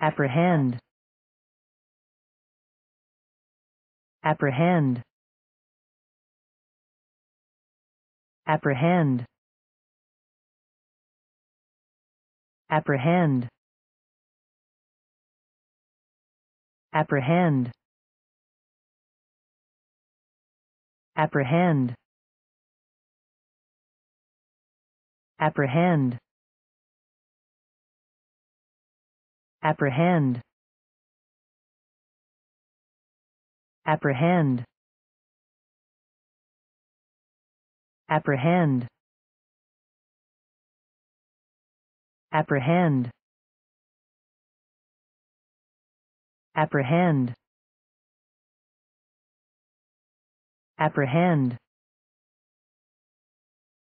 apprehend apprehend apprehend apprehend apprehend apprehend apprehend apprehend apprehend apprehend apprehend apprehend apprehend